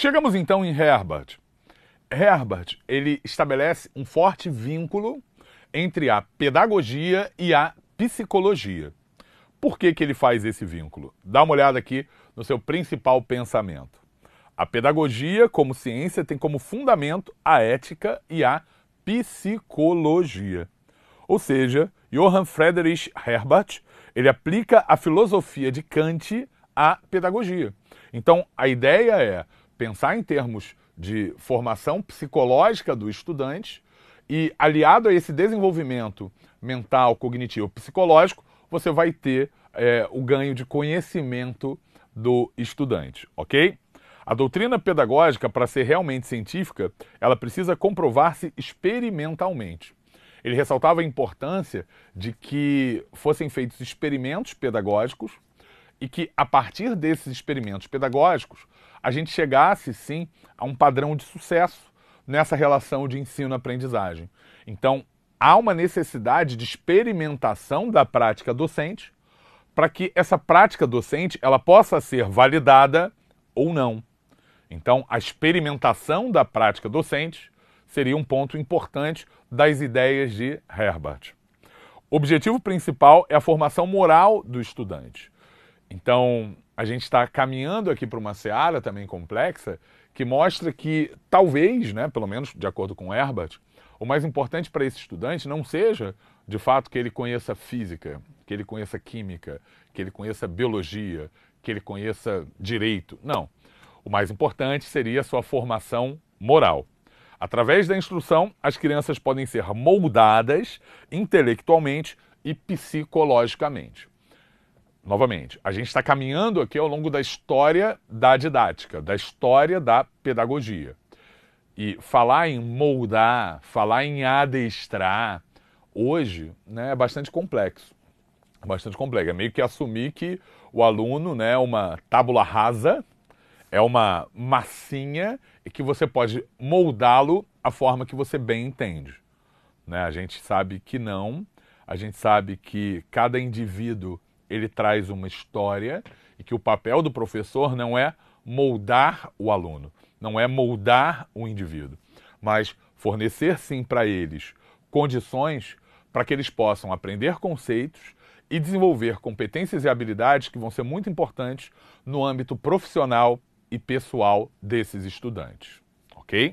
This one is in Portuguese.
Chegamos então em Herbert. Herbert, ele estabelece um forte vínculo entre a pedagogia e a psicologia. Por que, que ele faz esse vínculo? Dá uma olhada aqui no seu principal pensamento. A pedagogia, como ciência, tem como fundamento a ética e a psicologia. Ou seja, Johann Friedrich Herbert, ele aplica a filosofia de Kant à pedagogia. Então, a ideia é pensar em termos de formação psicológica do estudante e aliado a esse desenvolvimento mental, cognitivo, psicológico, você vai ter é, o ganho de conhecimento do estudante, ok? A doutrina pedagógica, para ser realmente científica, ela precisa comprovar-se experimentalmente. Ele ressaltava a importância de que fossem feitos experimentos pedagógicos e que, a partir desses experimentos pedagógicos, a gente chegasse, sim, a um padrão de sucesso nessa relação de ensino-aprendizagem. Então, há uma necessidade de experimentação da prática docente para que essa prática docente ela possa ser validada ou não. Então, a experimentação da prática docente seria um ponto importante das ideias de Herbert. O objetivo principal é a formação moral do estudante. Então, a gente está caminhando aqui para uma seara também complexa que mostra que talvez, né, pelo menos de acordo com Herbert, o mais importante para esse estudante não seja de fato que ele conheça física, que ele conheça química, que ele conheça biologia, que ele conheça direito. Não. O mais importante seria a sua formação moral. Através da instrução, as crianças podem ser moldadas intelectualmente e psicologicamente novamente, a gente está caminhando aqui ao longo da história da didática, da história da pedagogia. E falar em moldar, falar em adestrar, hoje né, é bastante complexo. Bastante complexo. É meio que assumir que o aluno né, é uma tábula rasa, é uma massinha e que você pode moldá-lo a forma que você bem entende. Né? A gente sabe que não, a gente sabe que cada indivíduo ele traz uma história e que o papel do professor não é moldar o aluno, não é moldar o indivíduo, mas fornecer sim para eles condições para que eles possam aprender conceitos e desenvolver competências e habilidades que vão ser muito importantes no âmbito profissional e pessoal desses estudantes, ok?